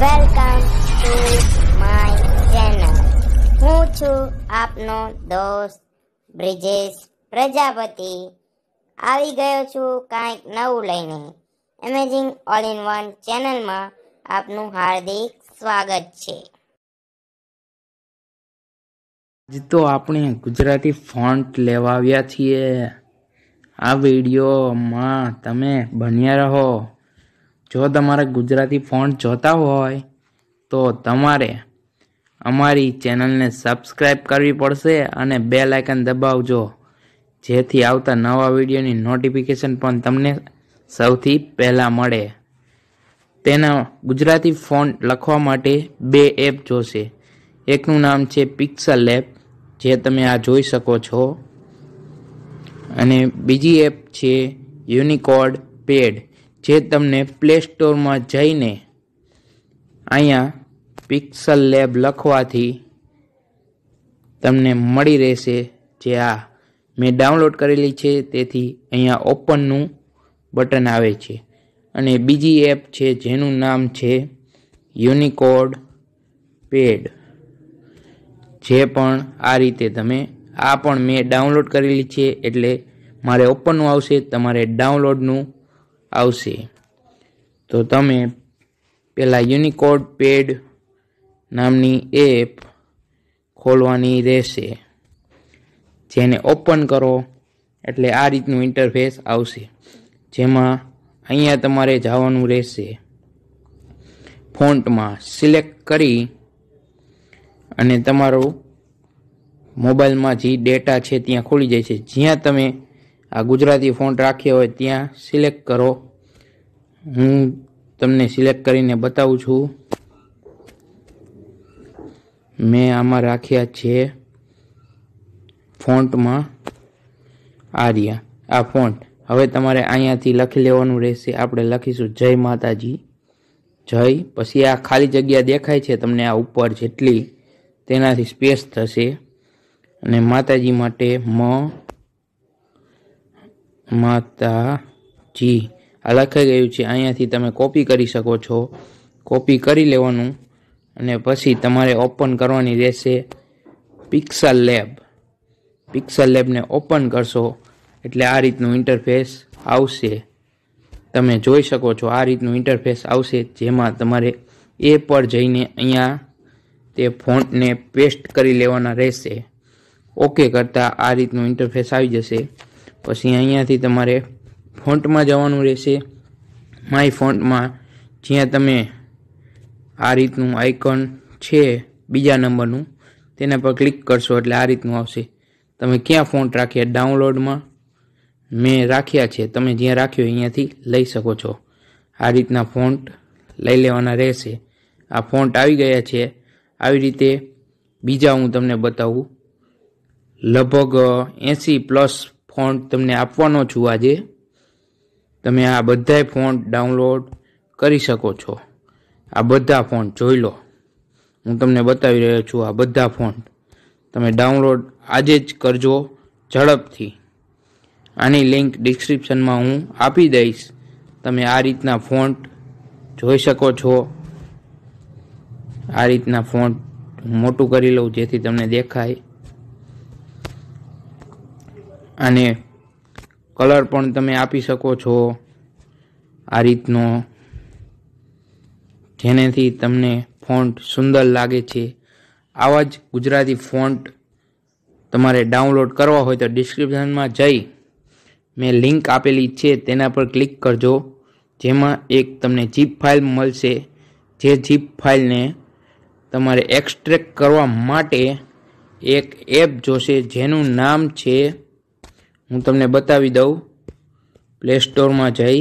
welcome to my channel હું છું આપનો દોસ્ત બ્રિજેશ પ્રજાપતિ આવી ગયો છું કાંઈક નવું લઈને એમેઝિંગ ઓલ ઇન વન ચેનલમાં આપનું હાર્દિક સ્વાગત છે આજ તો આપણે ગુજરાતી ફોન્ટ લેવા આવ્યા છીએ આ વિડીયોમાં તમે બન્યા રહો જો તમારે ગુજરાતી ફોન્ટ જોતા હોય તો તમારે અમારી ચેનલને સબસ્ક્રાઈબ કરવી પડશે અને બે લાઇકન દબાવજો જેથી આવતા નવા વિડીયોની નોટિફિકેશન પણ તમને સૌથી પહેલાં મળે તેના ગુજરાતી ફોન્ટ લખવા માટે બે એપ જોશે એકનું નામ છે પિક્સલ એપ જે તમે આ જોઈ શકો છો અને બીજી એપ છે યુનિકોડ પેડ જે તમને પ્લે સ્ટોરમાં જઈને અહીંયા પિક્સલ લેબ લખવાથી તમને મળી રહેશે જે આ મેં ડાઉનલોડ કરેલી છે તેથી અહીંયા ઓપનનું બટન આવે છે અને બીજી એપ છે જેનું નામ છે યુનિકોડ પેડ જે પણ આ રીતે તમે આ પણ મેં ડાઉનલોડ કરેલી છે એટલે મારે ઓપનનું આવશે તમારે ડાઉનલોડનું આવશે તો તમે પેલા યુનિકોડ પેડ નામની એપ ખોલવાની રહેશે જેને ઓપન કરો એટલે આ રીતનું ઇન્ટરફેસ આવશે જેમાં અહીંયા તમારે જવાનું રહેશે ફોન્ટમાં સિલેક્ટ કરી અને તમારું મોબાઈલમાં જે ડેટા છે ત્યાં ખોલી જાય છે જ્યાં તમે આ ગુજરાતી ફોન્ટ રાખ્યો હોય ત્યાં સિલેક્ટ કરો હું તમને સિલેક્ટ કરીને બતાવું છું મેં આમાં રાખ્યા છે ફોન્ટમાં આર્યા આ ફોન્ટ હવે તમારે અહીંયાથી લખી લેવાનું રહેશે આપણે લખીશું જય માતાજી જય પછી આ ખાલી જગ્યા દેખાય છે તમને આ ઉપર જેટલી તેનાથી સ્પેસ થશે અને માતાજી માટે મ માતાજી આ લખાઈ ગયું છે અહીંયાથી તમે કોપી કરી શકો છો કોપી કરી લેવાનું અને પછી તમારે ઓપન કરવાની રહેશે પિક્સલ લેબ પિક્સલ લેબને ઓપન કરશો એટલે આ રીતનું ઇન્ટરફેસ આવશે તમે જોઈ શકો છો આ રીતનું ઇન્ટરફેસ આવશે જેમાં તમારે એ પર જઈને અહીંયા તે ફોનને પેસ્ટ કરી લેવાના રહેશે ઓકે કરતાં આ રીતનું ઇન્ટરફેસ આવી જશે પછી અહીંયાથી તમારે ફોન્ટમાં જવાનું રહેશે માય ફોન્ટમાં જ્યાં તમે આ રીતનું આઇકોન છે બીજા નંબરનું તેના પર ક્લિક કરશો એટલે આ રીતનું આવશે તમે ક્યાં ફોન્ટ રાખ્યા ડાઉનલોડમાં મેં રાખ્યા છે તમે જ્યાં રાખ્યો અહીંયાથી લઈ શકો છો આ રીતના ફોન્ટ લઈ લેવાના રહેશે આ ફોન્ટ આવી ગયા છે આવી રીતે બીજા હું તમને બતાવું લગભગ એંસી પ્લસ ફોન્ટ તમને આપવાનો છું આજે તમે આ બધાય ફોન્ટ ડાઉનલોડ કરી શકો છો આ બધા ફોન્ટ જોઈ લો હું તમને બતાવી રહ્યો છું આ બધા ફોન્ટ તમે ડાઉનલોડ આજે જ કરજો ઝડપથી આની લિંક ડિસ્ક્રિપ્શનમાં હું આપી દઈશ તમે આ રીતના ફોન્ટ જોઈ શકો છો આ રીતના ફોન્ટ મોટું કરી લઉં જેથી તમને દેખાય આને કલર પણ તમે આપી શકો છો આ રીતનો જેનેથી તમને ફોન્ટ સુંદર લાગે છે આવા જ ગુજરાતી ફોન્ટ તમારે ડાઉનલોડ કરવા હોય તો ડિસ્ક્રિપ્શનમાં જઈ મેં લિંક આપેલી છે તેના પર ક્લિક કરજો જેમાં એક તમને જીપ ફાઇલ મળશે જે જીપ ફાઇલને તમારે એક્સટ્રેક્ટ કરવા માટે એક એપ જોશે જેનું નામ છે હું તમને બતાવી દઉં પ્લે સ્ટોરમાં જઈ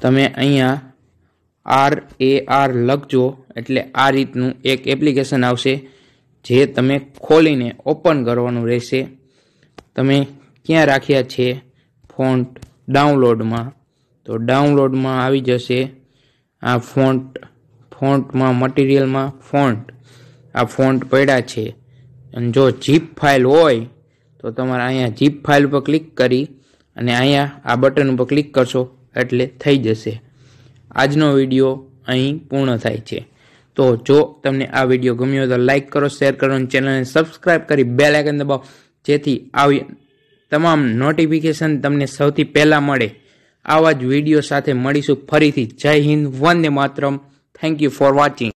તમે અહીંયા આર એ આર લખજો એટલે આ રીતનું એક એપ્લિકેશન આવશે જે તમે ખોલીને ઓપન કરવાનું રહેશે તમે ક્યાં રાખ્યા છે ફોન્ટ ડાઉનલોડમાં તો ડાઉનલોડમાં આવી જશે આ ફોન્ટ ફોન્ટમાં મટીરિયલમાં ફોન્ટ આ ફોન્ટ પડ્યા છે અને જો જીપ ફાઇલ હોય તો તમારે અહીંયા જીપ ફાઇલ ઉપર ક્લિક કરી અને અહીંયા આ બટન ઉપર ક્લિક કરશો એટલે થઈ જશે આજનો વિડીયો અહીં પૂર્ણ થાય છે તો જો તમને આ વિડીયો ગમ્યો તો લાઇક કરો શેર કરો અને ચેનલને સબસ્ક્રાઈબ કરી બે લાઇકન દબાવો જેથી આવી તમામ નોટિફિકેશન તમને સૌથી પહેલાં મળે આવા જ વિડીયો સાથે મળીશું ફરીથી Jai Hind Vande Mataram thank you for watching